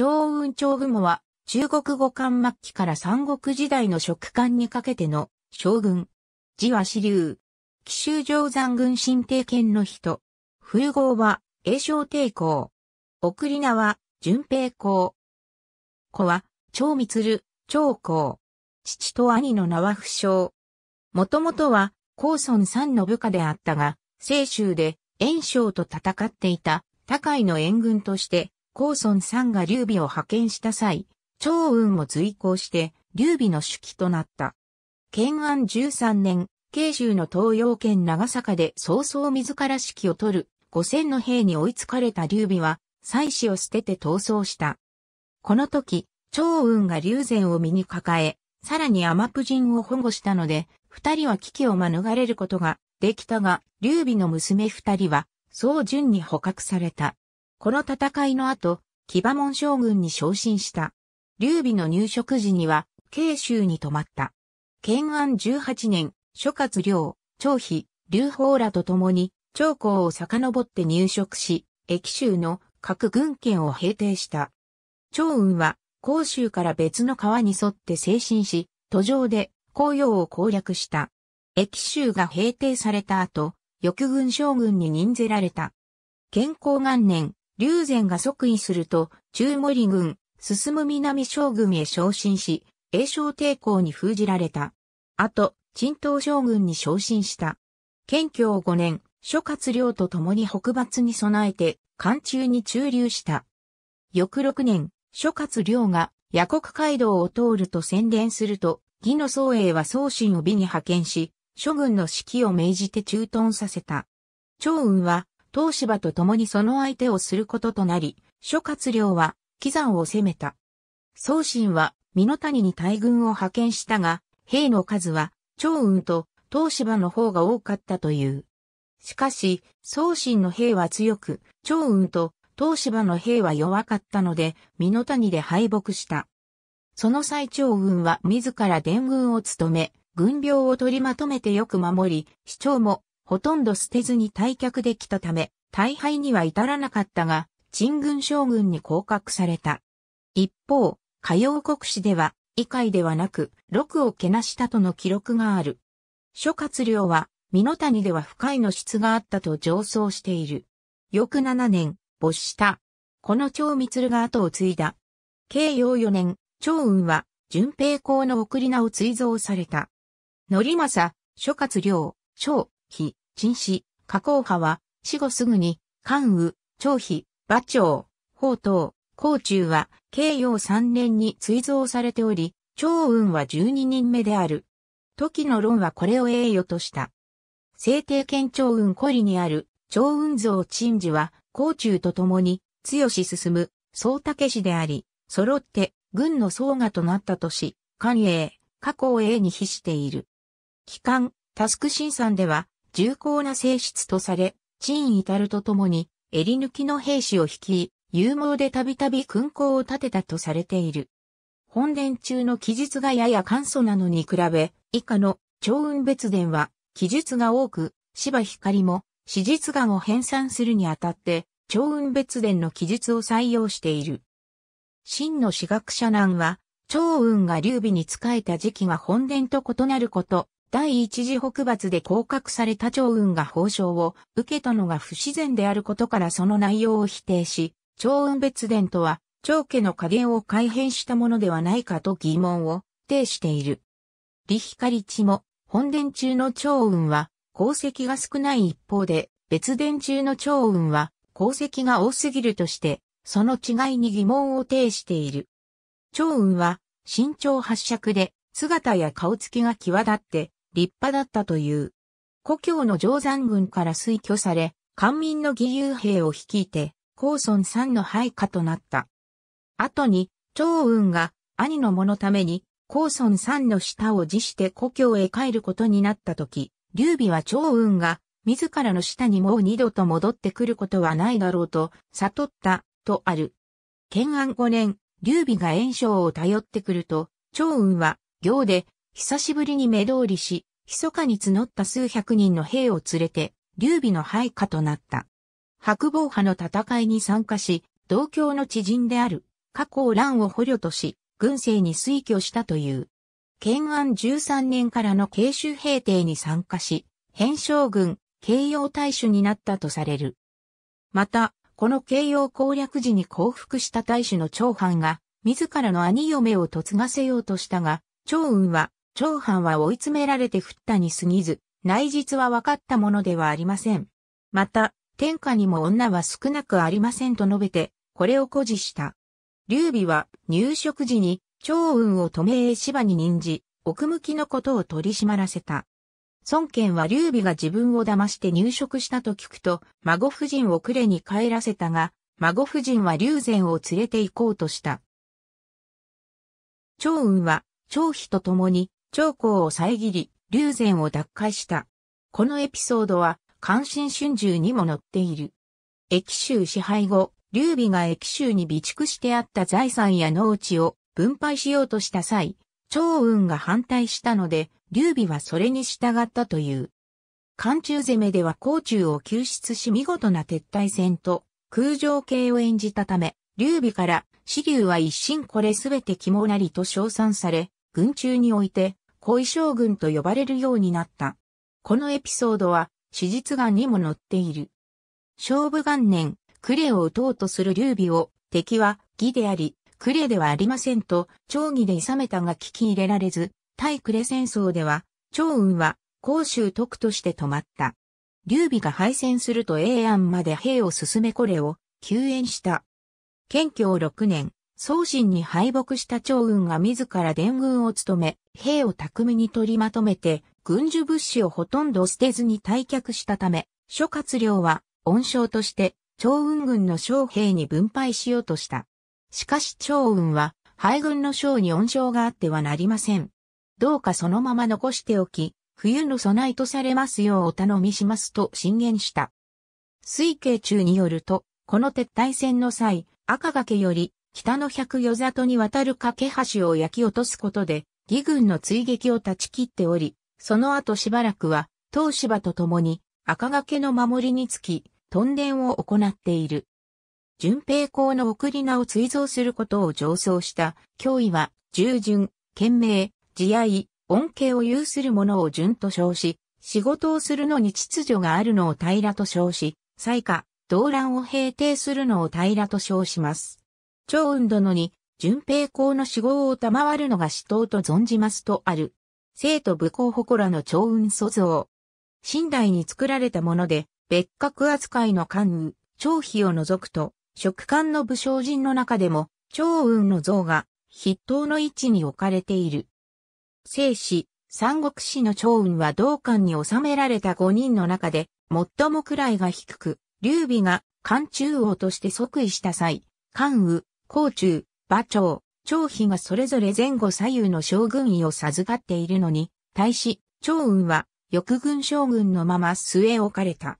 長雲長雲は、中国語漢末期から三国時代の食漢にかけての将軍。字は支流。紀州上山軍新帝権の人。風号は、栄翔帝公。送り名は、順平公。子は、長光、長公。父と兄の名は不詳。もともとは、高孫三の部下であったが、清州で、炎章と戦っていた、高井の援軍として、高村さんが劉備を派遣した際、趙雲も随行して、劉備の手記となった。建安13年、慶州の東洋圏長坂で早々自ら指揮を取る、五千の兵に追いつかれた劉備は、妻子を捨てて逃走した。この時、趙雲が劉禅を身に抱え、さらに天婦人を保護したので、二人は危機を免れることができたが、劉備の娘二人は、早順に捕獲された。この戦いの後、騎馬門将軍に昇進した。劉備の入植時には、慶州に泊まった。建安18年、諸葛亮、張飛、劉邦らと共に、長江を遡って入植し、駅州の各軍県を平定した。長雲は、甲州から別の川に沿って精進し、途上で紅葉を攻略した。駅州が平定された後、翼軍将軍に任ぜられた。健康元年、劉禅が即位すると、中森軍、進む南将軍へ昇進し、栄翔抵抗に封じられた。あと、陳東将軍に昇進した。建教5年、諸葛亮と共に北伐に備えて、漢中に駐留した。翌6年、諸葛亮が夜国街道を通ると宣伝すると、義の宗栄は宗心を美に派遣し、諸軍の指揮を命じて駐屯させた。長雲は東芝と共にその相手をすることとなり、諸葛亮は、喜山を攻めた。宗信は、美濃谷に大軍を派遣したが、兵の数は、長雲と東芝の方が多かったという。しかし、宗信の兵は強く、長雲と東芝の兵は弱かったので、美濃谷で敗北した。その最長軍は自ら伝軍を務め、軍病を取りまとめてよく守り、市長もほとんど捨てずに退却できたため、大敗には至らなかったが、陳軍将軍に降格された。一方、火曜国史では、以下ではなく、六をけなしたとの記録がある。諸葛亮は、美濃谷では不快の質があったと上奏している。翌七年、没した。この長光が後を継いだ。慶応四年、長雲は、淳平公の送り名を追贈された。則政、諸葛亮、章、非、陳氏、加工派は、死後すぐに、関羽、張飛、馬長、宝刀、甲中は、慶応三年に追贈されており、長雲は十二人目である。時の論はこれを栄誉とした。聖帝県長雲古里にある、長雲像陳氏は、甲中と共に、強し進む、総武氏であり、揃って、軍の総賀となったとし、官栄、加工栄に比している。帰還、タスク新さんでは、重厚な性質とされ、陳至るとともに、襟抜きの兵士を率い、勇猛でたびたび勲功を立てたとされている。本殿中の記述がやや簡素なのに比べ、以下の長雲別殿は記述が多く、芝光も史実眼を編纂するにあたって、長雲別殿の記述を採用している。真の史学者難は、長雲が劉備に仕えた時期が本殿と異なること、第一次北伐で降格された長雲が報奨を受けたのが不自然であることからその内容を否定し、長雲別伝とは、長家の加減を改変したものではないかと疑問を呈している。李光地も、本殿中の長雲は、功績が少ない一方で、別殿中の長雲は、功績が多すぎるとして、その違いに疑問を呈している。長雲は、身長八尺で、姿や顔つきが際立って、立派だったという。故郷の定山軍から推挙され、官民の義勇兵を率いて、高村三の配下となった。後に、長雲が兄のものために、高村三の下を辞して故郷へ帰ることになった時、劉備は長雲が自らの下にもう二度と戻ってくることはないだろうと悟ったとある。建安5年、劉備が炎章を頼ってくると、長雲は行で久しぶりに目通りし、密かに募った数百人の兵を連れて、劉備の配下となった。白防派の戦いに参加し、同郷の知人である、加工乱を捕虜とし、軍政に推挙したという。建安13年からの慶州平定に参加し、変将軍、慶応大主になったとされる。また、この慶応攻略時に降伏した大主の長藩が、自らの兄嫁を嫁がせようとしたが、長雲は長藩は追い詰められて降ったに過ぎず、内実は分かったものではありません。また、天下にも女は少なくありませんと述べて、これを誇示した。劉備は入植時に、長雲を止め芝に任じ、奥向きのことを取り締まらせた。孫権は劉備が自分を騙して入植したと聞くと、孫夫人を呉に帰らせたが、孫夫人は劉禅を連れて行こうとした。長雲は、長飛と共に、長江を遮り、龍禅を奪回した。このエピソードは、関心春秋にも載っている。駅州支配後、劉備が駅州に備蓄してあった財産や農地を分配しようとした際、長雲が反対したので、劉備はそれに従ったという。関中攻めでは甲中を救出し見事な撤退戦と空城系を演じたため、劉備から、死竜は一心これすべて肝なりと称賛され、軍中において、恋将軍と呼ばれるようになった。このエピソードは、史実眼にも載っている。勝負元年、クレを撃とうとする劉備を、敵は義であり、クレではありませんと、長義で諌めたが聞き入れられず、対クレ戦争では、長雲は、甲州徳として止まった。劉備が敗戦すると永安まで兵を進めこれを、救援した。謙虚6年、宋信に敗北した趙雲が自ら伝軍を務め、兵を巧みに取りまとめて、軍需物資をほとんど捨てずに退却したため、諸葛亮は、恩賞として、趙雲軍の将兵に分配しようとした。しかし趙雲は、敗軍の将に恩賞があってはなりません。どうかそのまま残しておき、冬の備えとされますようお頼みしますと進言した。推計中によると、この撤退戦の際、赤掛より北の百余里に渡る架橋を焼き落とすことで、義軍の追撃を断ち切っており、その後しばらくは、東芝と共に赤掛けの守りにつき、屯田を行っている。順平公の送り名を追贈することを上奏した脅威は、従順、賢明、慈愛、恩恵を有する者を順と称し、仕事をするのに秩序があるのを平らと称し、才下、動乱を平定するのを平らと称します。長雲殿に、淳平公の死亡を賜るのが死闘と存じますとある。生徒武功祠の長雲祖像。新代に作られたもので、別格扱いの関羽、長飛を除くと、食官の武将人の中でも、長雲の像が筆頭の位置に置かれている。聖死、三国史の長雲は同館に収められた五人の中で、最も位が低く、劉備が漢中王として即位した際、関羽、甲中、馬長、張飛がそれぞれ前後左右の将軍位を授かっているのに、対し、張雲は、翼軍将軍のまま末置かれた。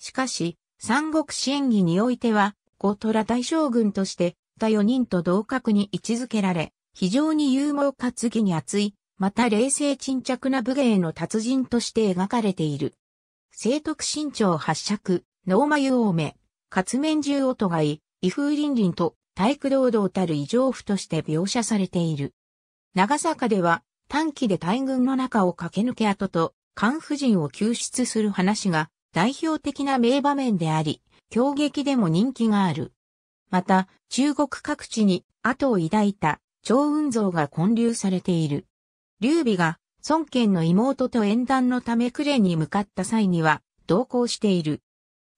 しかし、三国支援儀においては、後虎大将軍として、他四人と同格に位置づけられ、非常に勇猛かつに厚い、また冷静沈着な武芸の達人として描かれている。聖徳新長八尺、能眉多め、活面獣音とがい、威風凛々と体育労働たる異常府として描写されている。長坂では短期で大軍の中を駆け抜け跡と、関婦人を救出する話が代表的な名場面であり、狂撃でも人気がある。また、中国各地に後を抱いた趙雲像が建立されている。劉備が孫権の妹と縁談のため呉に向かった際には同行している。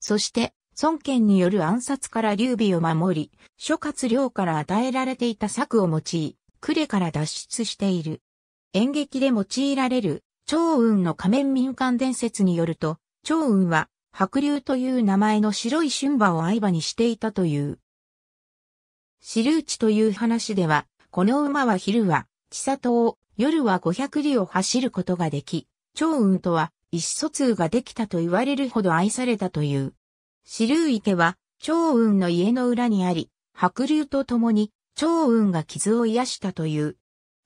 そして、孫権による暗殺から劉備を守り、諸葛亮から与えられていた策を用い、呉から脱出している。演劇で用いられる、趙雲の仮面民間伝説によると、趙雲は、白竜という名前の白い春馬を相場にしていたという。死竜地という話では、この馬は昼は、千里を、夜は五百里を走ることができ、趙雲とは、意思疎通ができたと言われるほど愛されたという。四流池は、長雲の家の裏にあり、白竜と共に、長雲が傷を癒したという。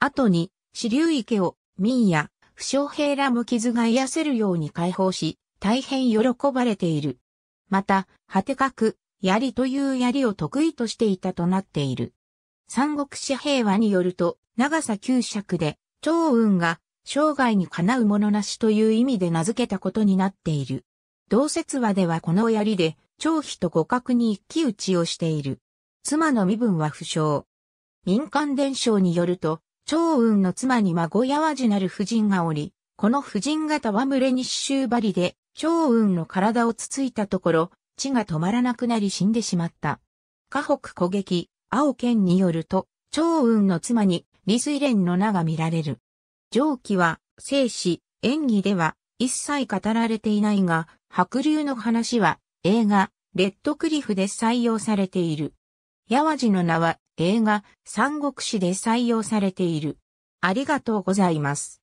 後に、四流池を、民や、不祥兵らも傷が癒せるように解放し、大変喜ばれている。また、果てかく、槍という槍を得意としていたとなっている。三国志平和によると、長さ九尺で、長雲が、生涯に叶うものなしという意味で名付けたことになっている。同説話ではこの槍で、張飛と互角に一騎打ちをしている。妻の身分は不詳。民間伝承によると、張雲の妻に孫やわじなる夫人がおり、この夫人が群れに刺繍針で、張雲の体をつついたところ、血が止まらなくなり死んでしまった。河北古劇、青剣によると、張雲の妻に、李水蓮の名が見られる。上記は、生死、演技では、一切語られていないが、白竜の話は映画、レッドクリフで採用されている。ヤワジの名は映画、三国志で採用されている。ありがとうございます。